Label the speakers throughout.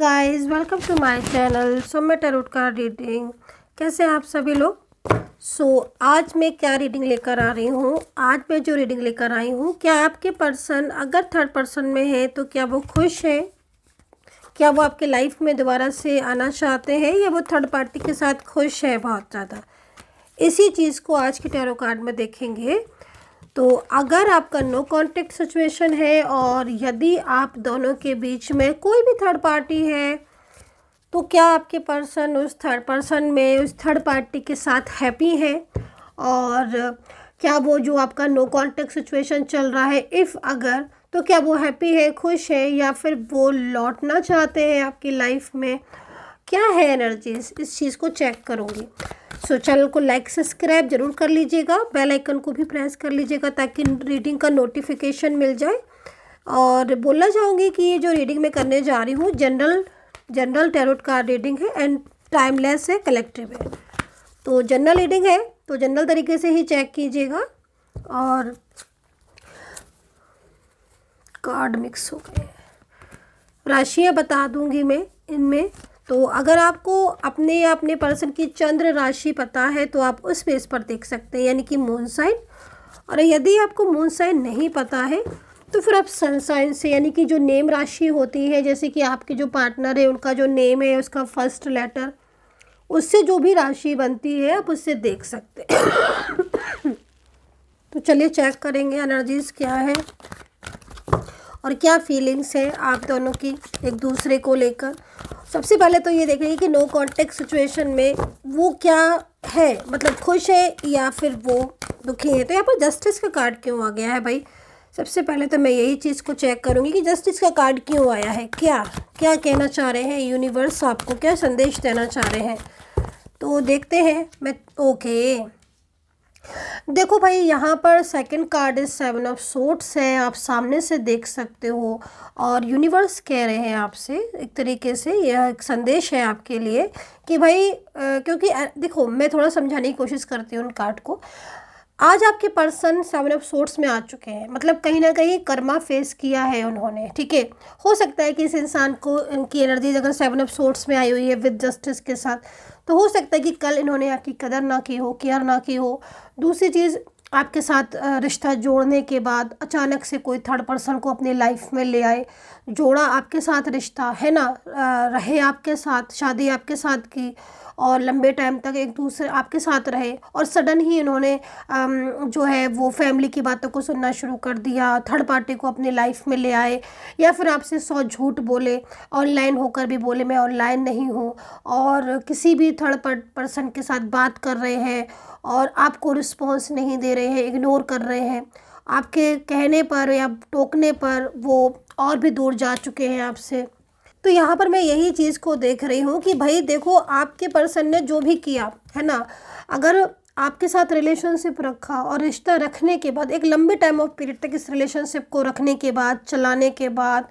Speaker 1: guys welcome to my channel मैं tarot का reading कैसे आप सभी लोग सो so, आज मैं क्या रीडिंग लेकर आ रही हूँ आज मैं जो रीडिंग लेकर आई हूँ क्या आपके पर्सन अगर थर्ड पर्सन में है तो क्या वो खुश है क्या वो आपके लाइफ में दोबारा से आना चाहते हैं या वो थर्ड पार्टी के साथ खुश है बहुत ज़्यादा इसी चीज़ को आज के टैरो कार्ड में देखेंगे तो अगर आपका नो कांटेक्ट सिचुएशन है और यदि आप दोनों के बीच में कोई भी थर्ड पार्टी है तो क्या आपके पर्सन उस थर्ड पर्सन में उस थर्ड पार्टी के साथ हैप्पी है और क्या वो जो आपका नो कांटेक्ट सिचुएशन चल रहा है इफ़ अगर तो क्या वो हैप्पी है खुश है या फिर वो लौटना चाहते हैं आपकी लाइफ में क्या है एनर्जीज इस चीज़ को चेक करूँगी सो so, चैनल को लाइक सब्सक्राइब जरूर कर लीजिएगा बेल आइकन को भी प्रेस कर लीजिएगा ताकि रीडिंग का नोटिफिकेशन मिल जाए और बोलना चाहूँगी कि ये जो रीडिंग मैं करने जा रही हूँ जनरल जनरल टेरोट का रीडिंग है एंड टाइमलेस है कलेक्टिव है तो जनरल रीडिंग है तो जनरल तरीके से ही चेक कीजिएगा और कार्ड मिक्स हो गए राशियाँ बता दूँगी मैं इनमें तो अगर आपको अपने या अपने पर्सन की चंद्र राशि पता है तो आप उस बेस पर देख सकते हैं यानी कि मून साइन और यदि आपको मून साइन नहीं पता है तो फिर आप सन साइन से यानी कि जो नेम राशि होती है जैसे कि आपके जो पार्टनर है उनका जो नेम है उसका फर्स्ट लेटर उससे जो भी राशि बनती है आप उससे देख सकते हैं तो चलिए चेक करेंगे एनर्जीज क्या है और क्या फीलिंग्स हैं आप दोनों की एक दूसरे को लेकर सबसे पहले तो ये देखेंगे कि नो कॉन्टेक्ट सिचुएशन में वो क्या है मतलब खुश है या फिर वो दुखी है तो यहाँ पर जस्टिस का कार्ड क्यों आ गया है भाई सबसे पहले तो मैं यही चीज़ को चेक करूँगी कि जस्टिस का कार्ड क्यों आया है क्या क्या कहना चाह रहे हैं यूनिवर्स आपको क्या संदेश देना चाह रहे हैं तो देखते हैं मैं ओके देखो भाई यहाँ पर second card is seven of swords है आप सामने से देख सकते हो और यूनिवर्स कह रहे हैं आपसे एक तरीके से यह एक संदेश है आपके लिए कि भाई आ, क्योंकि देखो मैं थोड़ा समझाने की कोशिश करती हूँ उन कार्ड को आज आपके पर्सन सेवन ऑफ सोर्ट्स में आ चुके हैं मतलब कहीं ना कहीं कर्मा फेस किया है उन्होंने ठीक है हो सकता है कि इस इंसान को इनकी एनर्जी अगर सेवन ऑफ सोर्ट्स में आई हुई है विद जस्टिस के साथ तो हो सकता है कि कल इन्होंने आपकी कदर ना की हो केयर ना की हो दूसरी चीज़ आपके साथ रिश्ता जोड़ने के बाद अचानक से कोई थर्ड पर्सन को अपनी लाइफ में ले आए जोड़ा आपके साथ रिश्ता है ना रहे आपके साथ शादी आपके साथ की और लंबे टाइम तक एक दूसरे आपके साथ रहे और सडन ही इन्होंने जो है वो फैमिली की बातों को सुनना शुरू कर दिया थर्ड पार्टी को अपनी लाइफ में ले आए या फिर आपसे सौ झूठ बोले ऑनलाइन होकर भी बोले मैं ऑनलाइन नहीं हूँ और किसी भी थर्ड पर्सन के साथ बात कर रहे हैं और आपको रिस्पॉन्स नहीं दे रहे हैं इग्नोर कर रहे हैं आपके कहने पर या टोकने पर वो और भी दूर जा चुके हैं आपसे तो यहाँ पर मैं यही चीज़ को देख रही हूँ कि भाई देखो आपके पर्सन ने जो भी किया है ना अगर आपके साथ रिलेशनशिप रखा और रिश्ता रखने के बाद एक लंबे टाइम ऑफ पीरियड तक इस रिलेशनशिप को रखने के बाद चलाने के बाद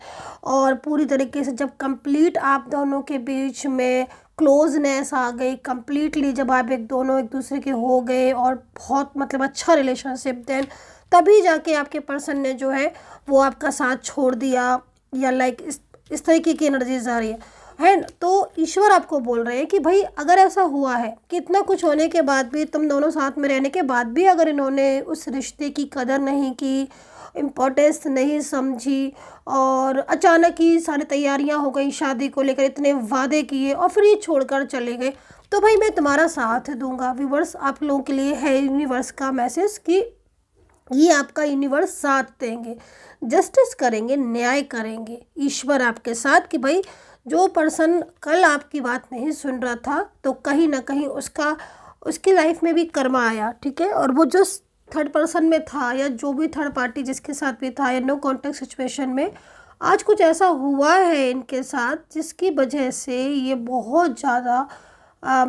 Speaker 1: और पूरी तरीके से जब कंप्लीट आप दोनों के बीच में क्लोजनेस आ गई कंप्लीटली जब आप एक दोनों एक दूसरे के हो गए और बहुत मतलब अच्छा रिलेशनशिप देन तभी जाके आपके पर्सन ने जो है वो आपका साथ छोड़ दिया या लाइक इस इस तरीके की एनर्जी आ रही है है तो ईश्वर आपको बोल रहे हैं कि भाई अगर ऐसा हुआ है कि इतना कुछ होने के बाद भी तुम दोनों साथ में रहने के बाद भी अगर इन्होंने उस रिश्ते की कदर नहीं की इम्पोर्टेंस नहीं समझी और अचानक ही सारी तैयारियां हो गई शादी को लेकर इतने वादे किए और फिर ये छोड़कर चले गए तो भाई मैं तुम्हारा साथ दूंगा व्यूवर्स आप लोगों के लिए है यूनिवर्स का मैसेज कि ये आपका यूनिवर्स साथ देंगे जस्टिस करेंगे न्याय करेंगे ईश्वर आपके साथ कि भाई जो पर्सन कल आपकी बात नहीं सुन रहा था तो कहीं ना कहीं उसका उसकी लाइफ में भी कर्मा आया ठीक है और वो जो थर्ड पर्सन में था या जो भी थर्ड पार्टी जिसके साथ भी था या नो कॉन्टेक्ट सिचुएशन में आज कुछ ऐसा हुआ है इनके साथ जिसकी वजह से ये बहुत ज़्यादा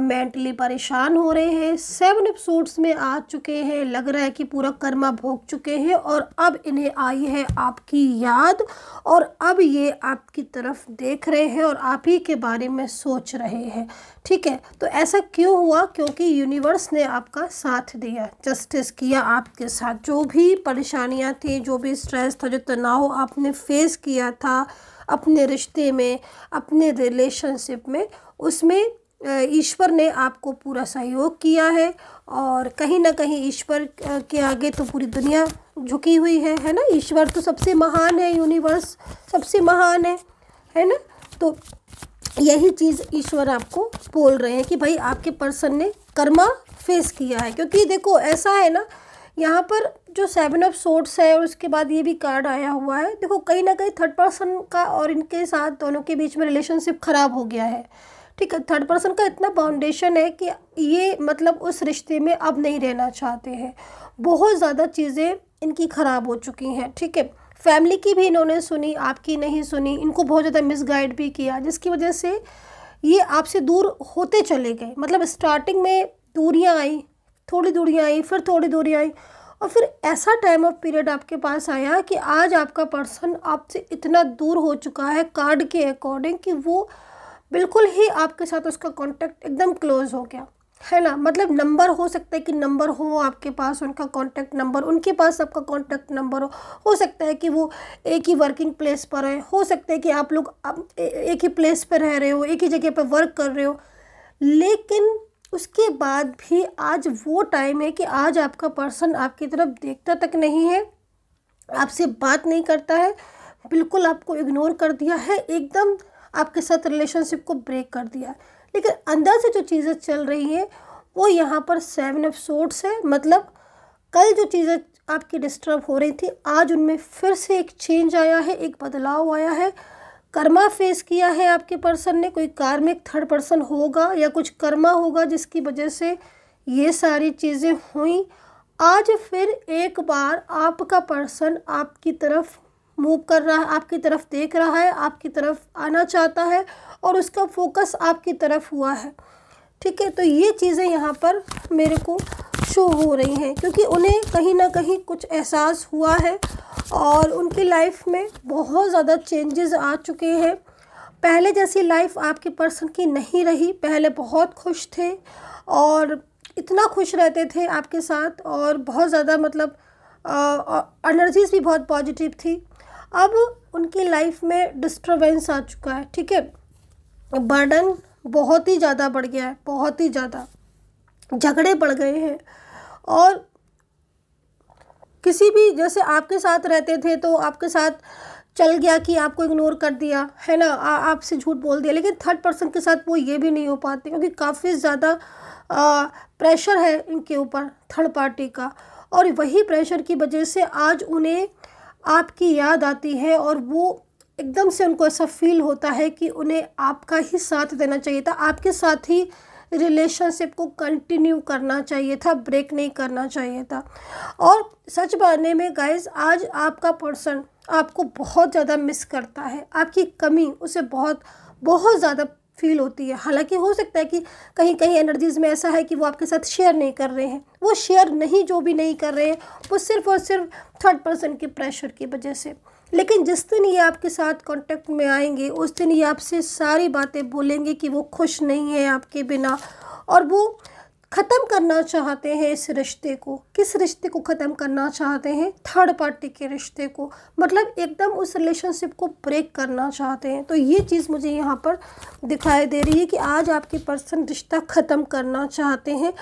Speaker 1: मेंटली परेशान हो रहे हैं सेवन एपिसोड्स में आ चुके हैं लग रहा है कि पूरा कर्मा भोग चुके हैं और अब इन्हें आई है आपकी याद और अब ये आपकी तरफ देख रहे हैं और आप ही के बारे में सोच रहे हैं ठीक है तो ऐसा क्यों हुआ क्योंकि यूनिवर्स ने आपका साथ दिया जस्टिस किया आपके साथ जो भी परेशानियाँ थी जो भी स्ट्रेस था जो तनाव आपने फेस किया था अपने रिश्ते में अपने रिलेशनशिप में उसमें ईश्वर ने आपको पूरा सहयोग किया है और कहीं ना कहीं ईश्वर के आगे तो पूरी दुनिया झुकी हुई है है ना ईश्वर तो सबसे महान है यूनिवर्स सबसे महान है है ना तो यही चीज़ ईश्वर आपको बोल रहे हैं कि भाई आपके पर्सन ने कर्मा फेस किया है क्योंकि देखो ऐसा है ना यहाँ पर जो सेवन ऑफ सोर्ट्स है और उसके बाद ये भी कार्ड आया हुआ है देखो कहीं ना कहीं थर्ड पर्सन का और इनके साथ दोनों के बीच में रिलेशनशिप ख़राब हो गया है ठीक है थर्ड पर्सन का इतना बाउंडेशन है कि ये मतलब उस रिश्ते में अब नहीं रहना चाहते हैं बहुत ज़्यादा चीज़ें इनकी ख़राब हो चुकी हैं ठीक है फैमिली की भी इन्होंने सुनी आपकी नहीं सुनी इनको बहुत ज़्यादा मिसगाइड भी किया जिसकी वजह से ये आपसे दूर होते चले गए मतलब स्टार्टिंग में दूरियाँ आई थोड़ी दूरियाँ आई फिर थोड़ी दूरियाँ आई और फिर ऐसा टाइम ऑफ पीरियड आपके पास आया कि आज आपका पर्सन आपसे इतना दूर हो चुका है कार्ड के अकॉर्डिंग कि वो बिल्कुल ही आपके साथ उसका कॉन्टैक्ट एकदम क्लोज हो गया है ना मतलब नंबर हो सकता है कि नंबर हो आपके पास उनका कॉन्टैक्ट नंबर उनके पास आपका कॉन्टैक्ट नंबर हो हो सकता है कि वो एक ही वर्किंग प्लेस पर है हो सकता है कि आप लोग एक ही प्लेस पर रह रहे हो एक ही जगह पर वर्क कर रहे हो लेकिन उसके बाद भी आज वो टाइम है कि आज आपका पर्सन आपकी तरफ देखता तक नहीं है आपसे बात नहीं करता है बिल्कुल आपको इग्नोर कर दिया है एकदम आपके साथ रिलेशनशिप को ब्रेक कर दिया लेकिन अंदर से जो चीज़ें चल रही हैं वो यहाँ पर सेवन ऑफ सोर्ट्स है मतलब कल जो चीज़ें आपकी डिस्टर्ब हो रही थी आज उनमें फिर से एक चेंज आया है एक बदलाव आया है कर्मा फेस किया है आपके पर्सन ने कोई कार्मिक थर्ड पर्सन होगा या कुछ कर्मा होगा जिसकी वजह से ये सारी चीज़ें हुई आज फिर एक बार आपका पर्सन आपकी तरफ मूव कर रहा है आपकी तरफ देख रहा है आपकी तरफ आना चाहता है और उसका फोकस आपकी तरफ हुआ है ठीक है तो ये चीज़ें यहाँ पर मेरे को शो हो रही हैं क्योंकि उन्हें कहीं ना कहीं कुछ एहसास हुआ है और उनकी लाइफ में बहुत ज़्यादा चेंजेस आ चुके हैं पहले जैसी लाइफ आपके पर्सन की नहीं रही पहले बहुत खुश थे और इतना खुश रहते थे आपके साथ और बहुत ज़्यादा मतलब एनर्जीज़ भी बहुत पॉजिटिव थी अब उनकी लाइफ में डिस्टर्बेंस आ चुका है ठीक है बर्डन बहुत ही ज़्यादा बढ़ गया है बहुत ही ज़्यादा झगड़े बढ़ गए हैं और किसी भी जैसे आपके साथ रहते थे तो आपके साथ चल गया कि आपको इग्नोर कर दिया है ना आपसे झूठ बोल दिया लेकिन थर्ड पर्सन के साथ वो ये भी नहीं हो पाते क्योंकि काफ़ी ज़्यादा प्रेशर है इनके ऊपर थर्ड पार्टी का और वही प्रेशर की वजह से आज उन्हें आपकी याद आती है और वो एकदम से उनको ऐसा फील होता है कि उन्हें आपका ही साथ देना चाहिए था आपके साथ ही रिलेशनशिप को कंटिन्यू करना चाहिए था ब्रेक नहीं करना चाहिए था और सच बने में गाइज आज आपका पर्सन आपको बहुत ज़्यादा मिस करता है आपकी कमी उसे बहुत बहुत ज़्यादा फील होती है हालांकि हो सकता है कि कहीं कहीं एनर्जीज़ में ऐसा है कि वो आपके साथ शेयर नहीं कर रहे हैं वो शेयर नहीं जो भी नहीं कर रहे हैं वो सिर्फ़ और सिर्फ थर्ड पर्सन के प्रेशर की वजह से लेकिन जिस दिन ये आपके साथ कांटेक्ट में आएंगे उस दिन ये आपसे सारी बातें बोलेंगे कि वो खुश नहीं है आपके बिना और वो ख़त्म करना चाहते हैं इस रिश्ते को किस रिश्ते को ख़त्म करना चाहते हैं थर्ड पार्टी के रिश्ते को मतलब एकदम उस रिलेशनशिप को ब्रेक करना चाहते हैं तो ये चीज़ मुझे यहाँ पर दिखाई दे रही है कि आज आपके पर्सन रिश्ता ख़त्म करना चाहते हैं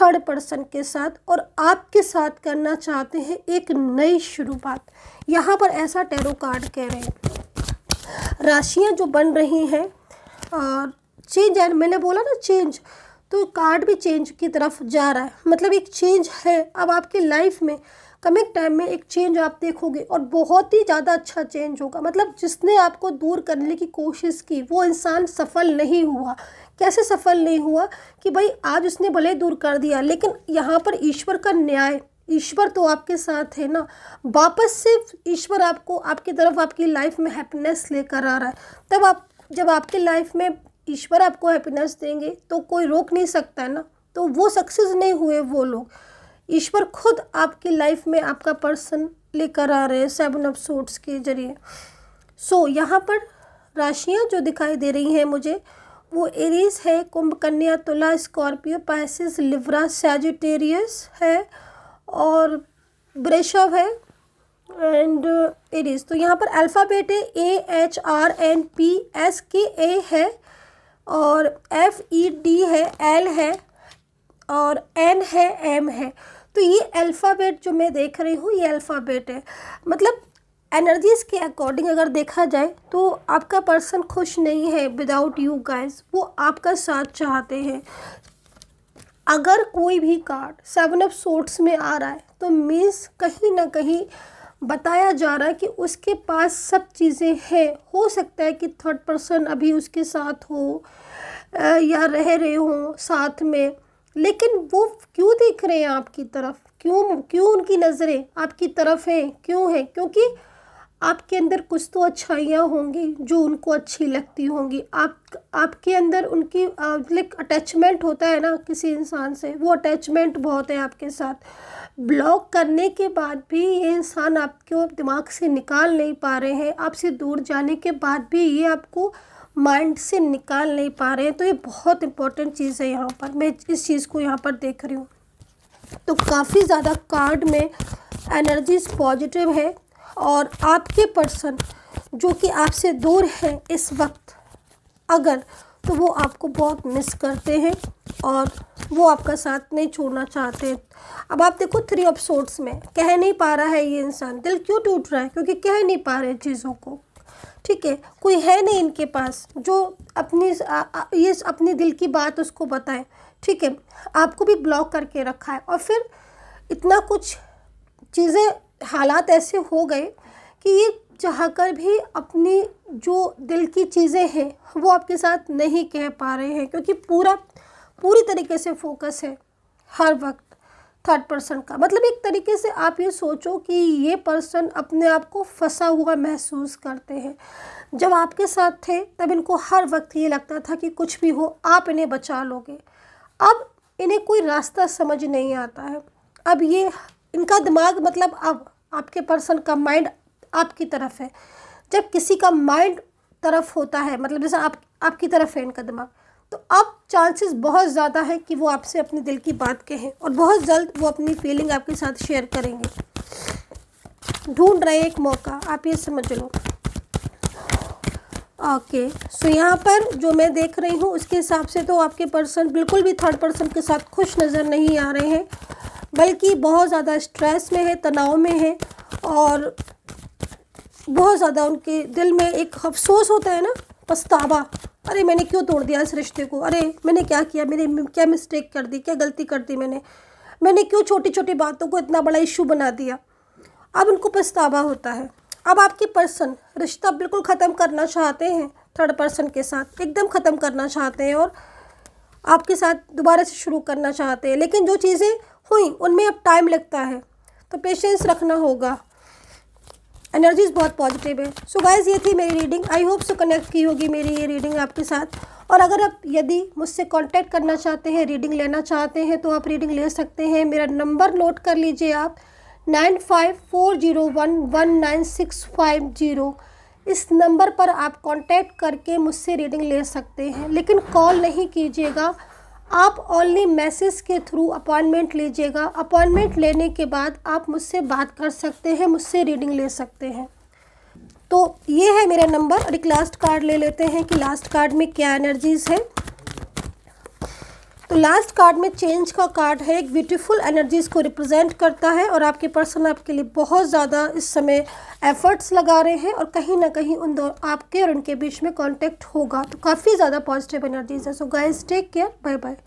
Speaker 1: थर्ड पर्सन के साथ और आपके साथ करना चाहते हैं एक नई शुरुआत यहाँ पर ऐसा टेरो कार्ड कह रहे हैं राशियाँ जो बन रही हैं और चेंज एंड मैंने बोला ना चेंज तो कार्ड भी चेंज की तरफ जा रहा है मतलब एक चेंज है अब आपकी लाइफ में कमिंग टाइम में एक चेंज आप देखोगे और बहुत ही ज़्यादा अच्छा चेंज होगा मतलब जिसने आपको दूर करने की कोशिश की वो इंसान सफल नहीं हुआ कैसे सफल नहीं हुआ कि भाई आज उसने भले दूर कर दिया लेकिन यहाँ पर ईश्वर का न्याय ईश्वर तो आपके साथ है ना वापस से ईश्वर आपको आपकी तरफ आपकी लाइफ में हैप्पीनेस लेकर आ रहा है तब आप जब आपके लाइफ में ईश्वर आपको हैप्पीनेस देंगे तो कोई रोक नहीं सकता है ना तो वो सक्सेस नहीं हुए वो लोग ईश्वर खुद आपकी लाइफ में आपका पर्सन लेकर आ रहे हैं सेवन ऑफ सूट्स के जरिए सो so, यहाँ पर राशियाँ जो दिखाई दे रही हैं मुझे वो एरीज है कुंभ कन्या तुला स्कॉर्पियो पैसिस लिवरा सैजिटेरियस है और ब्रेशव है एंड एरीज तो यहाँ पर अल्फ़ाबेट है A H R N P S K A है और एफ ई डी है एल है और एन है एम है तो ये अल्फ़ाबेट जो मैं देख रही हूँ ये अल्फ़ाबेट है मतलब एनर्जीज़ के अकॉर्डिंग अगर देखा जाए तो आपका पर्सन खुश नहीं है विदाउट यू गाइस वो आपका साथ चाहते हैं अगर कोई भी कार्ड सेवन ऑफ सोट्स में आ रहा है तो मीन्स कहीं ना कहीं बताया जा रहा है कि उसके पास सब चीज़ें हैं हो सकता है कि थर्ड पर्सन अभी उसके साथ हो या रह रहे हों साथ में लेकिन वो क्यों देख रहे हैं आपकी तरफ क्यों क्यों उनकी नज़रें आपकी तरफ हैं क्यों हैं क्योंकि आपके अंदर कुछ तो अच्छाइयाँ होंगी जो उनको अच्छी लगती होंगी आप आपके अंदर उनकी लाइक अटैचमेंट होता है ना किसी इंसान से वो अटैचमेंट बहुत है आपके साथ ब्लॉक करने के बाद भी ये इंसान आपको दिमाग से निकाल नहीं पा रहे हैं आपसे दूर जाने के बाद भी ये आपको माइंड से निकाल नहीं पा रहे हैं तो ये बहुत इंपॉर्टेंट चीज़ है यहाँ पर मैं इस चीज़ को यहाँ पर देख रही हूँ तो काफ़ी ज़्यादा कार्ड में एनर्जीज पॉजिटिव है और आपके पर्सन जो कि आपसे दूर है इस वक्त अगर तो वो आपको बहुत मिस करते हैं और वो आपका साथ नहीं छोड़ना चाहते अब आप देखो थ्री ऑफ में कह नहीं पा रहा है ये इंसान दिल क्यों टूट रहा है क्योंकि कह नहीं पा रहे चीज़ों को ठीक है कोई है नहीं इनके पास जो अपनी ये अपने दिल की बात उसको बताए ठीक है आपको भी ब्लॉक करके रखा है और फिर इतना कुछ चीज़ें हालात ऐसे हो गए कि ये चाह कर भी अपनी जो दिल की चीज़ें हैं वो आपके साथ नहीं कह पा रहे हैं क्योंकि पूरा पूरी तरीके से फोकस है हर वक्त थर्ड पर्सन का मतलब एक तरीके से आप ये सोचो कि ये पर्सन अपने आप को फंसा हुआ महसूस करते हैं जब आपके साथ थे तब इनको हर वक्त ये लगता था कि कुछ भी हो आप इन्हें बचा लोगे अब इन्हें कोई रास्ता समझ नहीं आता है अब ये इनका दिमाग मतलब अब आपके पर्सन का माइंड आपकी तरफ है जब किसी का माइंड तरफ होता है मतलब जैसे आप आपकी तरफ है इनका दिमाग तो अब चांसेस बहुत ज़्यादा है कि वो आपसे अपने दिल की बात कहें और बहुत जल्द वो अपनी फीलिंग आपके साथ शेयर करेंगे ढूंढ रहे एक मौका आप ये समझ लो ओके सो यहाँ पर जो मैं देख रही हूँ उसके हिसाब से तो आपके पर्सन बिल्कुल भी थर्ड पर्सन के साथ खुश नज़र नहीं आ रहे हैं बल्कि बहुत ज़्यादा स्ट्रेस में है तनाव में है और बहुत ज़्यादा उनके दिल में एक अफसोस होता है ना पछतावा अरे मैंने क्यों तोड़ दिया इस रिश्ते को अरे मैंने क्या किया मेरे क्या मिस्टेक कर दी क्या गलती कर दी मैंने मैंने क्यों छोटी छोटी बातों को इतना बड़ा इशू बना दिया अब उनको पछतावा होता है अब आपके पर्सन रिश्ता बिल्कुल ख़त्म करना चाहते हैं थर्ड पर्सन के साथ एकदम ख़त्म करना चाहते हैं और आपके साथ दोबारा से शुरू करना चाहते हैं लेकिन जो चीज़ें हुई उनमें अब टाइम लगता है तो पेशेंस रखना होगा एनर्जीज़ बहुत पॉजिटिव है सो so गाइज ये थी मेरी reading I hope so connect की होगी मेरी ये रीडिंग आपके साथ और अगर आप यदि मुझसे कांटेक्ट करना चाहते हैं रीडिंग लेना चाहते हैं तो आप रीडिंग ले सकते हैं मेरा नंबर नोट कर लीजिए आप nine five four zero one one nine six five zero इस नंबर पर आप कांटेक्ट करके मुझसे रीडिंग ले सकते हैं लेकिन कॉल नहीं कीजिएगा आप ऑनली मैसेज के थ्रू अपॉइंटमेंट लीजिएगा अपॉइंटमेंट लेने के बाद आप मुझसे बात कर सकते हैं मुझसे रीडिंग ले सकते हैं तो ये है मेरा नंबर और एक लास्ट कार्ड ले लेते हैं कि लास्ट कार्ड में क्या एनर्जीज़ है तो लास्ट कार्ड में चेंज का कार्ड है एक ब्यूटीफुल एनर्जीज को रिप्रेजेंट करता है और आपके पर्सन आपके लिए बहुत ज़्यादा इस समय एफर्ट्स लगा रहे हैं और कहीं ना कहीं उन दो आपके और उनके बीच में कॉन्टेक्ट होगा तो काफ़ी ज़्यादा पॉजिटिव एनर्जीज है so guys take care bye bye